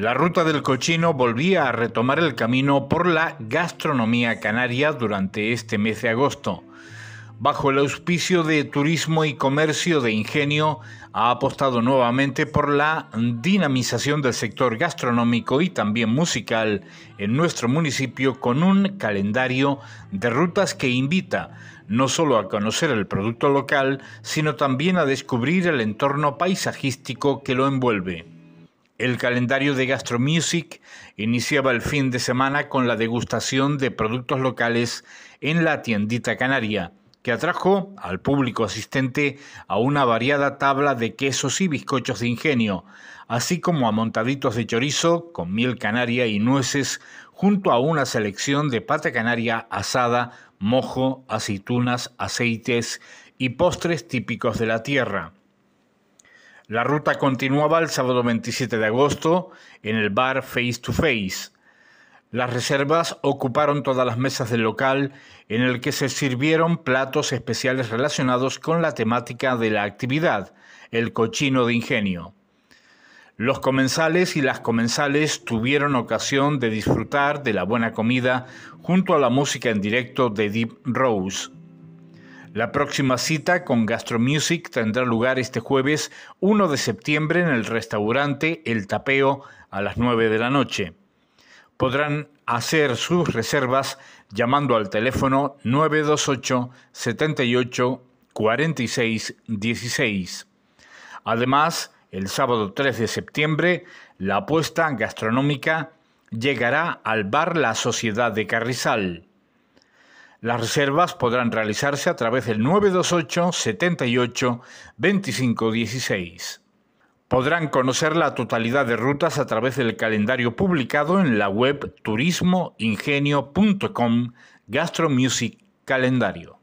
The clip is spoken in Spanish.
La ruta del cochino volvía a retomar el camino por la gastronomía canaria durante este mes de agosto. Bajo el auspicio de Turismo y Comercio de Ingenio, ha apostado nuevamente por la dinamización del sector gastronómico y también musical en nuestro municipio con un calendario de rutas que invita no solo a conocer el producto local, sino también a descubrir el entorno paisajístico que lo envuelve. El calendario de Gastromusic iniciaba el fin de semana con la degustación de productos locales en la tiendita canaria, que atrajo al público asistente a una variada tabla de quesos y bizcochos de ingenio, así como a montaditos de chorizo con miel canaria y nueces, junto a una selección de pata canaria asada, mojo, aceitunas, aceites y postres típicos de la tierra. La ruta continuaba el sábado 27 de agosto en el bar Face to Face. Las reservas ocuparon todas las mesas del local en el que se sirvieron platos especiales relacionados con la temática de la actividad, el cochino de ingenio. Los comensales y las comensales tuvieron ocasión de disfrutar de la buena comida junto a la música en directo de Deep Rose. La próxima cita con Gastromusic tendrá lugar este jueves 1 de septiembre en el restaurante El Tapeo a las 9 de la noche. Podrán hacer sus reservas llamando al teléfono 928 78 46 16. Además, el sábado 3 de septiembre, la apuesta gastronómica llegará al bar La Sociedad de Carrizal. Las reservas podrán realizarse a través del 928 78 25 Podrán conocer la totalidad de rutas a través del calendario publicado en la web turismoingenio.com Gastromusic Calendario.